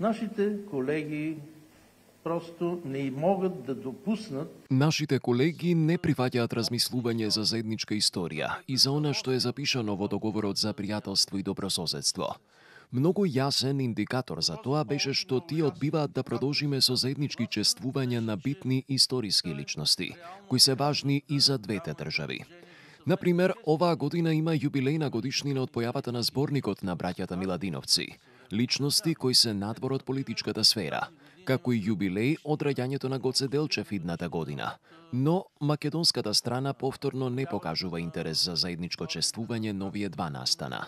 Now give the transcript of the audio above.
Нашите колеги просто не могат да допуснат. Нашите колеги не прифаќаат размислување за заедничка историја и за она што е запишано во договорот за пријателство и добрососедство. Многу јасен индикатор за тоа беше што тие одбиваат да продолжиме со заеднички чествувања на битни историски личности, кои се важни и за двете држави. Например, оваа година има јубилејна годишнина од појавата на зборникот на браќата Миладиновци – личности кои се надвор од политичката сфера, како и јубилеј од раѓањето на Гоце Делчев идната година. Но македонската страна повторно не покажува интерес за заедничко чествување новие два настана.